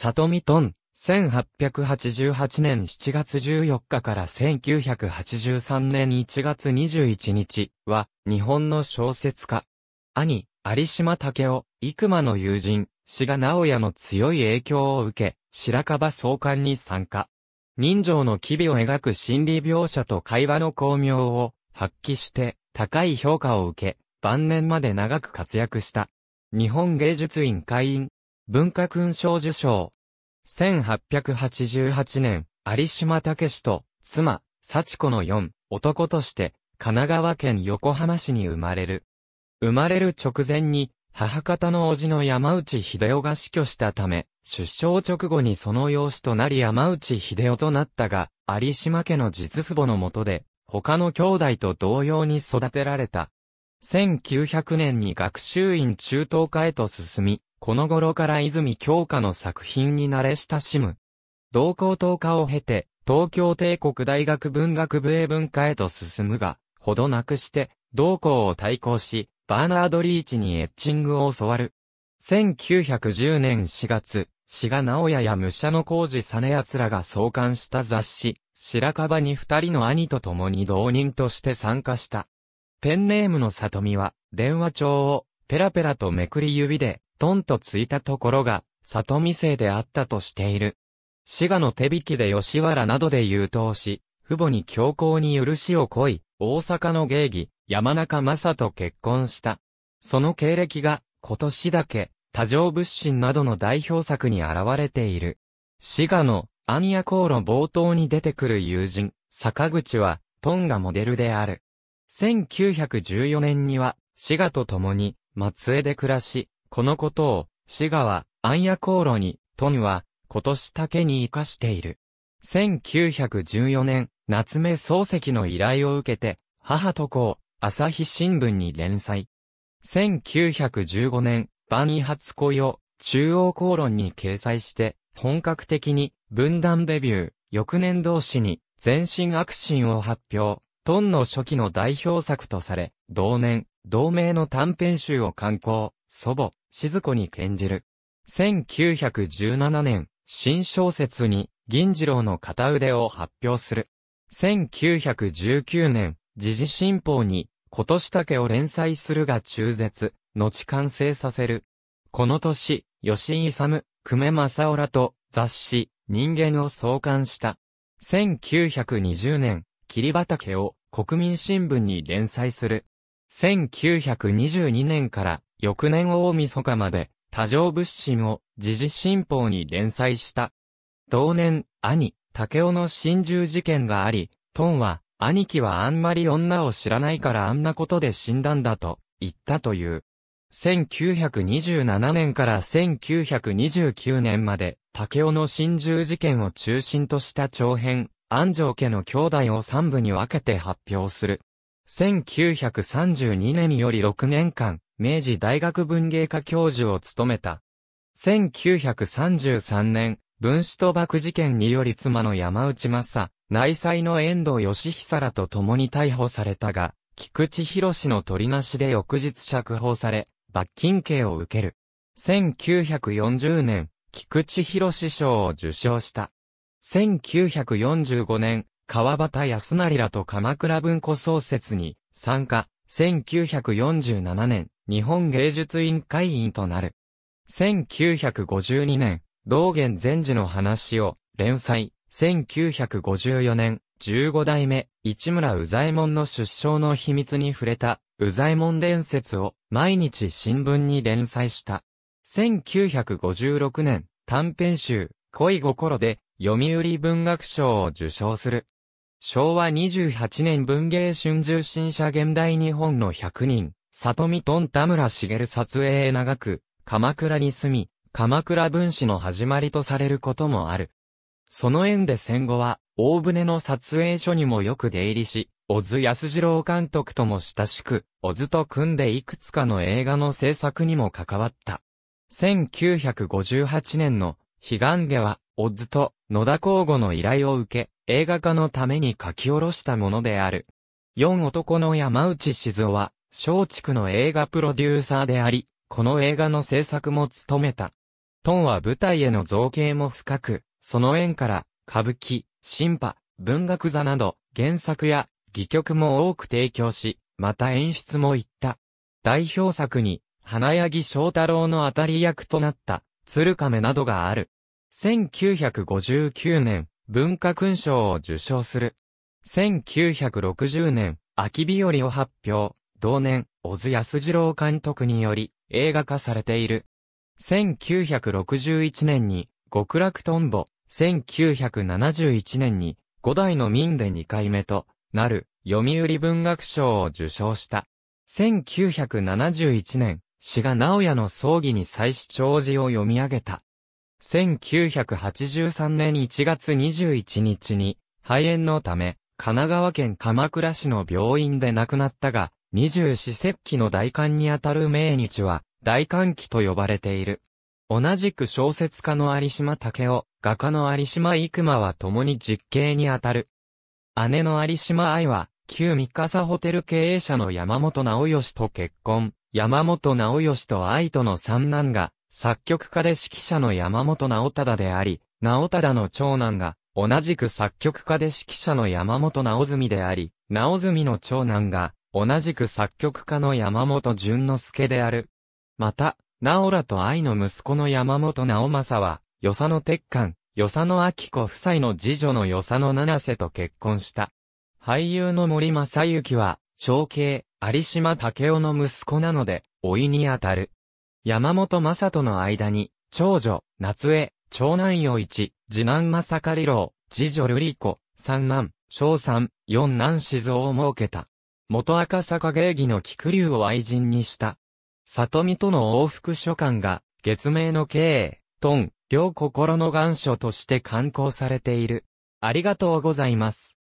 里見トン、1888年7月14日から1983年1月21日は、日本の小説家。兄、有島武夫、幾間の友人、志賀直也の強い影響を受け、白樺総監に参加。人情の機微を描く心理描写と会話の巧妙を発揮して高い評価を受け、晩年まで長く活躍した。日本芸術院会員、文化勲章受賞、1888年、有島武と妻、幸子の四、男として神奈川県横浜市に生まれる。生まれる直前に母方の叔父の山内秀夫が死去したため、出生直後にその養子となり山内秀夫となったが、有島家の実父母のもとで、他の兄弟と同様に育てられた。1900年に学習院中等科へと進み、この頃から泉教科の作品に慣れ親しむ。同高等科を経て、東京帝国大学文学部へ文化へと進むが、ほどなくして、同校を対抗し、バーナード・リーチにエッチングを教わる。1910年4月、志賀直也や武者の工事実奴らが創刊した雑誌、白樺に二人の兄と共に同人として参加した。ペンネームの里見は、電話帳を、ペラペラとめくり指で、トンとついたところが、里見生であったとしている。滋賀の手引きで吉原などで優等し、父母に強行に許しをこい、大阪の芸妓、山中正と結婚した。その経歴が、今年だけ、多情物心などの代表作に現れている。滋賀の、アニヤ航路冒頭に出てくる友人、坂口は、トンがモデルである。1914年には、滋賀と共に、松江で暮らし、このことを、滋賀は、暗夜航路に、トンは、今年竹に生かしている。1914年、夏目漱石の依頼を受けて、母と子を、朝日新聞に連載。1915年、万位初恋を、中央公論に掲載して、本格的に、文壇デビュー、翌年同士に、全身悪心を発表。トンの初期の代表作とされ、同年、同名の短編集を刊行、祖母、静子に献じる。1917年、新小説に、銀次郎の片腕を発表する。1919年、時事新報に、今年竹を連載するが中絶、後完成させる。この年、吉井勇、久米正夫らと雑誌、人間を創刊した。1920年、桐畑を国民新聞に連載する。1922年から翌年大晦日まで多情物心を時事新報に連載した。同年、兄、竹雄の心中事件があり、トンは、兄貴はあんまり女を知らないからあんなことで死んだんだと言ったという。1927年から1929年まで、竹雄の心中事件を中心とした長編、安城家の兄弟を三部に分けて発表する。1932年より6年間、明治大学文芸科教授を務めた。1933年、文子賭博事件により妻の山内正、内妻の遠藤義久らと共に逮捕されたが、菊池博の取りなしで翌日釈放され、罰金刑を受ける。1940年、菊池博賞を受賞した。1945年、川端康成らと鎌倉文庫創設に参加、1947年、日本芸術委員会員となる。1952年、道元禅師の話を連載、1954年、15代目、市村宇左衛門の出生の秘密に触れた、宇左衛門伝説を毎日新聞に連載した。1956年、短編集、恋心で、読売文学賞を受賞する。昭和28年文芸春秋新社現代日本の100人、里見とん田村茂撮影へ長く、鎌倉に住み、鎌倉文史の始まりとされることもある。その縁で戦後は、大船の撮影所にもよく出入りし、小津安二郎監督とも親しく、小津と組んでいくつかの映画の制作にも関わった。1958年の、悲願下は、小津と野田光吾の依頼を受け、映画化のために書き下ろしたものである。四男の山内静雄は、松竹の映画プロデューサーであり、この映画の制作も務めた。トンは舞台への造形も深く、その縁から、歌舞伎、新派、文学座など、原作や、戯曲も多く提供し、また演出も行った。代表作に、花柳章太郎の当たり役となった、鶴亀などがある。1959年、文化勲章を受章する。1960年、秋日和を発表。同年、小津安二郎監督により映画化されている。1961年に、極楽とんぼ。1971年に、五代の民で二回目となる、読売文学賞を受賞した。1971年、志賀直哉の葬儀に再祀長辞を読み上げた。1983年1月21日に、肺炎のため、神奈川県鎌倉市の病院で亡くなったが、二十四節気の大寒にあたる命日は、大寒期と呼ばれている。同じく小説家の有島武夫、画家の有島育馬は共に実刑にあたる。姉の有島愛は、旧三笠ホテル経営者の山本直義と結婚、山本直義と愛との三男が、作曲家で指揮者の山本直忠であり、直忠の長男が、同じく作曲家で指揮者の山本直澄であり、直澄の長男が、同じく作曲家の山本淳之介である。また、直良と愛の息子の山本直政は、与謝野鉄幹、与謝野明子夫妻の次女の与謝野七瀬と結婚した。俳優の森正幸は、長兄、有島武雄の息子なので、老いにあたる。山本正人の間に、長女、夏江、長男陽一、次男正狩郎、次女瑠璃子、三男、小三、四男静雄を設けた。元赤坂芸妓の菊竜を愛人にした。里見との往復書簡が、月名の経営、トン、両心の願書として刊行されている。ありがとうございます。